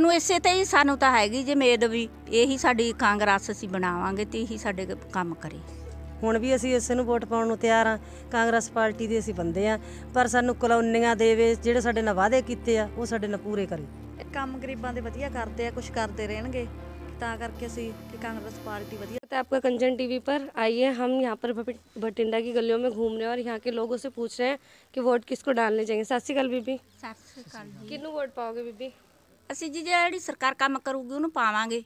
ਨੂੰ ਇਸੇ ਤੇ ਹੀ ਸਾਨੂੰ ਤਾਂ ਹੈਗੀ ਜੇ ਮੇਦ ਵੀ ਇਹੀ ਸਾਡੀ ਕਾਂਗਰਸ ਅਸੀਂ ਬਣਾਵਾਂਗੇ ਤੇ ਇਹੀ ਸਾਡੇ ਕੰਮ ਕਰੇ ਹੁਣ ਵੀ ਅਸੀਂ ਇਸੇ ਨੂੰ ਵੋਟ ਪਾਉਣ ਨੂੰ ਤਿਆਰ ਆ ਕਾਂਗਰਸ ਪਾਰਟੀ ਦੇ ਅਸੀਂ ਬੰਦੇ ਆ ਪਰ ਸਾਨੂੰ ਕਲੋਨੀਆਂ ਦੇਵੇ ਜਿਹੜੇ ਸਾਡੇ ਨਾਲ ਵਾਅਦੇ ਕੀਤੇ ਆ ਉਹ ਸਾਡੇ ਨਾਲ ਪੂਰੇ ਕਰੇ ਕੰਮ ਗਰੀਬਾਂ ਦੇ ਵਧੀਆ ਕਰਦੇ ਆ ਕੁਝ ਕਰਦੇ ਰਹਿਣਗੇ ਤਾਂ करके ਅਸੀਂ कि कांग्रेस पार्टी वधिया तो आपका कंचन टीवी पर आइए हम यहाँ पर भटिंडा की गलियों में घूम रहे हैं और यहाँ के लोगों से पूछ रहे हैं कि वोट किसको डालने चाहिए सत श्रीकाल बीबी किन्नू वोट पाओगे बीबी ਅਸੀਂ ਜੀ ਜਿਹੜੀ ਸਰਕਾਰ ਕੰਮ ਕਰੂਗੀ ਉਹਨੂੰ ਪਾਵਾਂਗੇ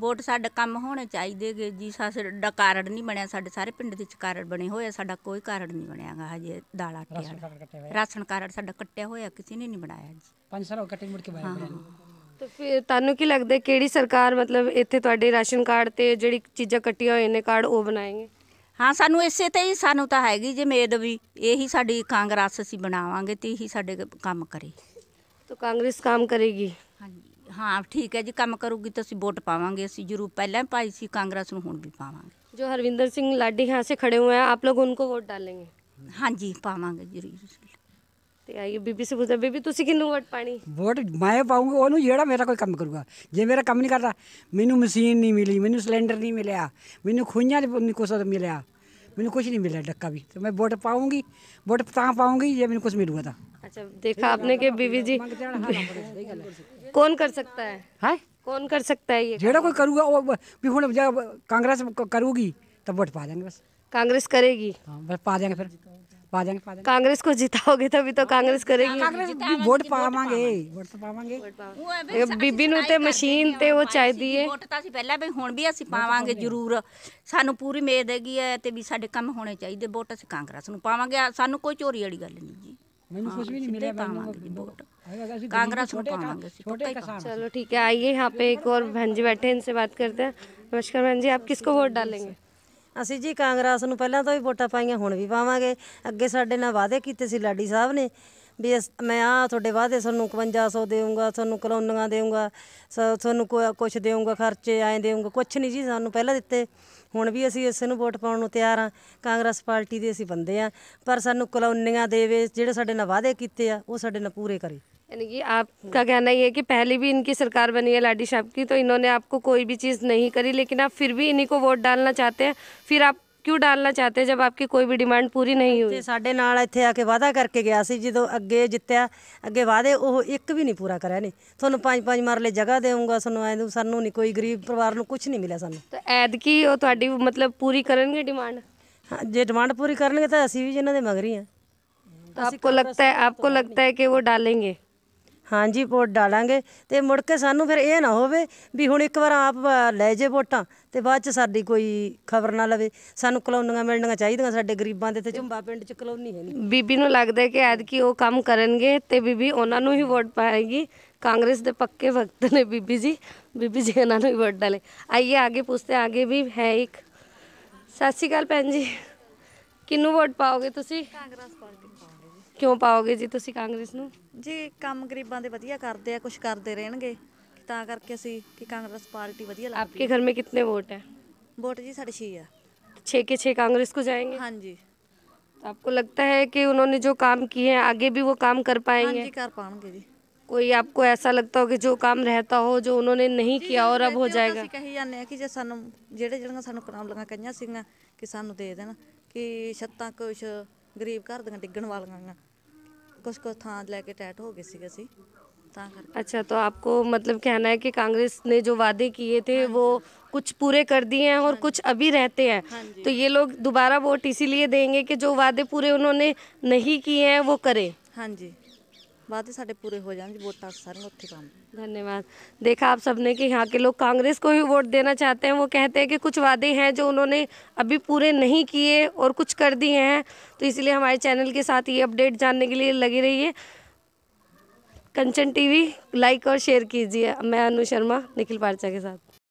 ਵੋਟ ਸਾਡੇ ਕੰਮ ਹੋਣੇ ਚਾਹੀਦੇਗੇ ਜੀ ਸਾਡਾ ਕਾਰਡ ਨਹੀਂ ਬਣਿਆ ਸਾਡੇ ਸਾਰੇ ਪਿੰਡ ਦੇ ਚ ਕਾਰਡ ਬਣੇ ਹੋਏ ਆ ਸਾਡਾ ਕੋਈ ਕਾਰਡ ਨਹੀਂ ਬਣਿਆਗਾ ਹਜੇ ਦਾਲ ਆਟੇ ਰਾਸ਼ਨ ਵਾਲਾ ਕਾਰਡ ਰਾਸ਼ਨ ਕਾਰਡ ਸਾਡਾ ਕੱਟਿਆ ਹੋਇਆ ਕਿਸੇ ਨੇ ਨਹੀਂ ਬਣਾਇਆ ਜੀ ਪੰਜ ਸਾਲ ਹੋ ਕੱਟੇ ਮੁੜ ਕੇ ਬਾਹਰ ਤਾਂ ਫਿਰ ਤੁਹਾਨੂੰ ਕੀ ਲੱਗਦਾ ਕਿਹੜੀ ਸਰਕਾਰ ਮਤਲਬ ਇੱਥੇ ਤੁਹਾਡੇ ਰਾਸ਼ਨ ਕਾਰਡ ਤੇ ਜਿਹੜੀ ਚੀਜ਼ਾਂ ਕੱਟੀਆਂ ਹੋਏ ਨੇ ਕਾਰਡ ਉਹ ਬਣਾਏਗੇ ਹਾਂ ਸਾਨੂੰ ਇਸੇ ਤੇ ਹੀ ਸਾਨੂੰ ਤਾਂ ਹੈਗੀ ਜੇ ਮੇਦ ਵੀ ਇਹੀ ਸਾਡੀ ਕਾਂਗਰਸ ਅਸੀਂ ਬਣਾਵਾਂਗੇ ਤੇ ਇਹੀ ਸਾਡੇ ਕੰਮ ਕਰੇ तो कांग्रेस काम करेगी हाँ, हाँ ठीक है जी कम करूगी तो अभी वोट पावे अभी जरूर पहले पाई सी कांग्रेस में हूँ भी पावे जो हरविंदर लाडी यहाँ से खड़े हुए हैं आप लोग उनको वोट डालेंगे हाँ जी पावे जरूर बीबी वोट मैं पाऊंगी उन्होंने जोड़ा मेरा कोई कम करूगा जो मेरा कम नहीं करता मैनू मशीन नहीं मिली मैं सिलेंडर नहीं मिले मैं खूह नहीं कुछ कुछ नहीं मिले डा भी तो मैं वोट पाऊंगी वोट ता पाऊंगी जो मैं कुछ मिलूगा अच्छा देखा आपने के बीवी जी कौन कर सकता है है कौन कर सकता है ये जेड़ा कोई करूँगा वो बिफोर कांग्रेस करूगी तब वोट पा जाएंगे बस कांग्रेस करेगी हाँ, बस पा जाएंगे फिर पा जाएंगे कांग्रेस को जिताओगे तभी तो कांग्रेस करेगी वोट हाँ, पा वोट तो पा तो बीबी ਨੂੰ ਤੇ ਮਸ਼ੀਨ ਤੇ ਉਹ ਚਾਹੀਦੀ ਹੈ ਵੋਟ ਤਾਂ ਅਸੀਂ ਪਹਿਲਾਂ ਵੀ ਹੁਣ ਵੀ ਅਸੀਂ ਪਾਵਾਂਗੇ ਜ਼ਰੂਰ ਸਾਨੂੰ ਪੂਰੀ ਮੇਦ ਹੈਗੀ ਹੈ ਤੇ ਵੀ ਸਾਡੇ ਕੰਮ ਹੋਣੇ ਚਾਹੀਦੇ ਵੋਟ ਅਸੀਂ ਕਾਂਗਰਸ ਨੂੰ ਪਾਵਾਂਗੇ ਸਾਨੂੰ ਕੋਈ ਚੋਰੀ ਵਾਲੀ ਗੱਲ ਨਹੀਂ ਜੀ हाँ, चलो ठीक है आइए यहाँ पे एक और बहन जी बैठे इनसे बात करते हैं नमस्कार बहन जी आप किसको वोट डालेंगे असं जी कांग्रेस में पहला तो भी वोटा पाइया हूँ भी पावे अगे साढ़े ना वादे किए लाडी साहब ने भी अस मैं आे वादे सू कवंजा सौ देगा सूँ कलोनिया देगा सू कुछ देगा खर्चे आए देगा कुछ नहीं जी सू पहला दिते हूँ भी असं इस वोट पाने तैयार हाँ कांग्रेस पार्टी के ਪਾਰਟੀ बंदे हाँ पर सू कलौनिया दे जो सा वादे किए ਨਾਲ ਵਾਅਦੇ पूरे करे ਉਹ यानी कि आपका कहना ये है कि पहले भी इनकी सरकार बनी है लाडी साहब की तो इन्होंने आपको कोई भी चीज़ नहीं करी लेकिन आप फिर भी इन्हीं को वोट डालना चाहते हैं फिर आप ਕਿਉਂ ਡਾਲਣਾ ਚਾਹਤੇ ਜਦ ਆਪਕੀ ਕੋਈ ਵੀ ਡਿਮਾਂਡ ਪੂਰੀ ਨਹੀਂ ਹੋਈ ਤੇ ਸਾਡੇ ਨਾਲ ਇੱਥੇ ਆ ਕੇ ਵਾਅਦਾ ਕਰਕੇ ਗਿਆ ਸੀ ਜਦੋਂ ਅੱਗੇ ਜਿੱਤਿਆ ਅੱਗੇ ਵਾਅਦੇ ਉਹ ਇੱਕ ਵੀ ਨਹੀਂ ਪੂਰਾ ਕਰਿਆ ਨੇ ਤੁਹਾਨੂੰ ਪੰਜ ਪੰਜ ਮਰਲੇ ਜਗ੍ਹਾ ਦੇਵਾਂਗਾ ਸਾਨੂੰ ਐਂ ਸਾਨੂੰ ਨਹੀਂ ਕੋਈ ਗਰੀਬ ਪਰਿਵਾਰ ਨੂੰ ਕੁਝ ਨਹੀਂ ਮਿਲਿਆ ਸਾਨੂੰ ਤਾਂ ਐਦ ਕੀ ਉਹ ਤੁਹਾਡੀ ਮਤਲਬ ਪੂਰੀ ਕਰਨਗੇ ਡਿਮਾਂਡ हाँ, जे डिमांड पूरी करेंगे तो असी भी जिन्होंने मगरी हैं तो आपको लगता है आपको लगता है कि वो डालेंगे ਹਾਂਜੀ ਵੋਟ ਡਾਲਾਂਗੇ ਤੇ ਮੁੜ ਕੇ ਸਾਨੂੰ ਫਿਰ ਇਹ ਨਾ ਹੋਵੇ ਵੀ ਹੁਣ ਇੱਕ ਵਾਰ ਆਪ ਲੈ ਜੇ ਵੋਟਾਂ ਤੇ ਬਾਅਦ ਚ ਸਾਡੀ ਕੋਈ ਖਬਰ ਨਾ ਲਵੇ ਸਾਨੂੰ ਕਲੋਨੀਆਂ ਮਿਲਣੀਆਂ ਚਾਹੀਦੀਆਂ ਸਾਡੇ ਗਰੀਬਾਂ ਦੇ ਤੇ ਝੁੰਬਾ ਪਿੰਡ ਚ ਕਲੋਨੀ ਹੈ ਨਹੀਂ ਬੀਬੀ ਨੂੰ ਲੱਗਦਾ ਕਿ ਐਦ ਕੀ ਉਹ ਕੰਮ ਕਰਨਗੇ ਤੇ ਬੀਬੀ ਉਹਨਾਂ ਨੂੰ ਹੀ ਵੋਟ ਪਾਏਗੀ ਕਾਂਗਰਸ ਦੇ ਪੱਕੇ ਵਕਤ ਨੇ ਬੀਬੀ ਜੀ ਬੀਬੀ ਜੀ ਇਹਨਾਂ ਨੂੰ ਹੀ ਵੋਟ ਡਾਲੇ ਆਈਏ ਅੱਗੇ ਪੁੱਛਤੇ ਅੱਗੇ ਵੀ ਹੈ ਇੱਕ ਸਾਸੀ ਗੱਲ भैन ਜੀ किनू ਵੋਟ ਪਾਓਗੇ ਤੁਸੀਂ ਕਾਂਗਰਸ ਪਾਰਟੀ क्यों पाओगे जी ती कांग्रेस जी काम गरीबा वजिया करते कुछ करते रहने करके असी की कांग्रेस पार्टी वजिया आपके घर में कितने वोट है वोट जी साढ़े छे है छे के छे कांग्रेस को जाएंगे हाँ जी तो आपको लगता है कि उन्होंने जो काम किए हैं आगे भी वो काम कर पाएंगे हाँ जी कर पाएंगे जी कोई आपको ऐसा लगता हो कि जो काम रहता हो जो उन्होंने नहीं किया और अब हो जाएगा कही जाने कि जो सू जो सूम लगा कही सी कि सू दे कि छत्त कुछ गरीब घर दिन डिगन वाली कुछ कुछ ਥਾਂ लैके टैट हो गए थे ਸੀਗੇ अच्छा तो आपको मतलब कहना है कि कांग्रेस ने जो वादे किए थे हाँ वो कुछ पूरे कर दिए हैं और हाँ कुछ अभी रहते हैं हाँ तो ये लोग दोबारा वोट इसीलिए देंगे कि जो वादे पूरे उन्होंने नहीं किए हैं वो करें हाँ जी ਵਾਅਦੇ साढ़े पूरे हो जाएंगे वोट ਵੋਟਾਂ ਸਾਰੀਆਂ धन्यवाद देखा आप सबने कि यहाँ के लोग कांग्रेस को ही वोट देना चाहते हैं वो कहते हैं कि कुछ वादे हैं जो उन्होंने अभी पूरे नहीं किए और कुछ कर दिए हैं तो इसलिए हमारे चैनल के साथ ये अपडेट जानने के लिए लगी रही है कंचन टीवी लाइक और शेयर कीजिए मैं अनु शर्मा निखिल पारचा के साथ